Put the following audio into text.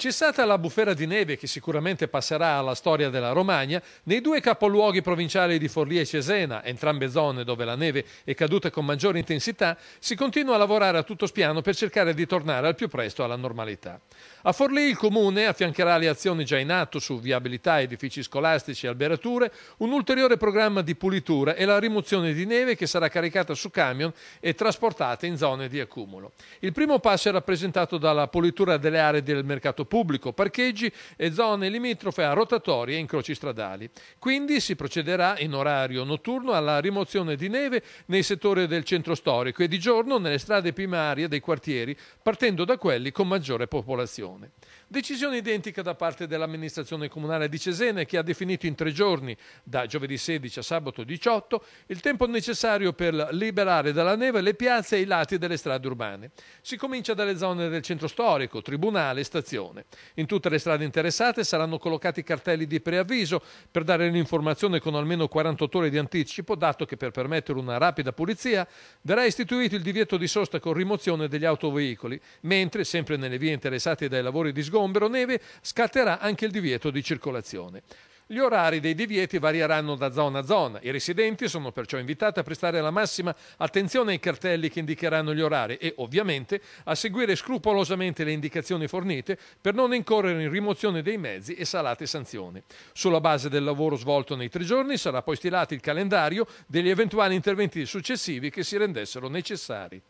C'è stata la bufera di neve che sicuramente passerà alla storia della Romagna nei due capoluoghi provinciali di Forlì e Cesena, entrambe zone dove la neve è caduta con maggiore intensità, si continua a lavorare a tutto spiano per cercare di tornare al più presto alla normalità. A Forlì il comune affiancherà le azioni già in atto su viabilità, edifici scolastici e alberature, un ulteriore programma di pulitura e la rimozione di neve che sarà caricata su camion e trasportata in zone di accumulo. Il primo passo è rappresentato dalla pulitura delle aree del mercato pubblico, parcheggi e zone limitrofe a rotatorie e incroci stradali. Quindi si procederà in orario notturno alla rimozione di neve nei settori del centro storico e di giorno nelle strade primarie dei quartieri, partendo da quelli con maggiore popolazione. Decisione identica da parte dell'amministrazione comunale di Cesena che ha definito in tre giorni, da giovedì 16 a sabato 18, il tempo necessario per liberare dalla neve le piazze e i lati delle strade urbane. Si comincia dalle zone del centro storico, tribunale e stazione stazione. In tutte le strade interessate saranno collocati cartelli di preavviso per dare l'informazione con almeno 48 ore di anticipo, dato che per permettere una rapida pulizia verrà istituito il divieto di sosta con rimozione degli autoveicoli, mentre sempre nelle vie interessate dai lavori di sgombero neve scatterà anche il divieto di circolazione. Gli orari dei divieti varieranno da zona a zona. I residenti sono perciò invitati a prestare la massima attenzione ai cartelli che indicheranno gli orari e, ovviamente, a seguire scrupolosamente le indicazioni fornite per non incorrere in rimozione dei mezzi e salate sanzioni. Sulla base del lavoro svolto nei tre giorni sarà poi stilato il calendario degli eventuali interventi successivi che si rendessero necessari.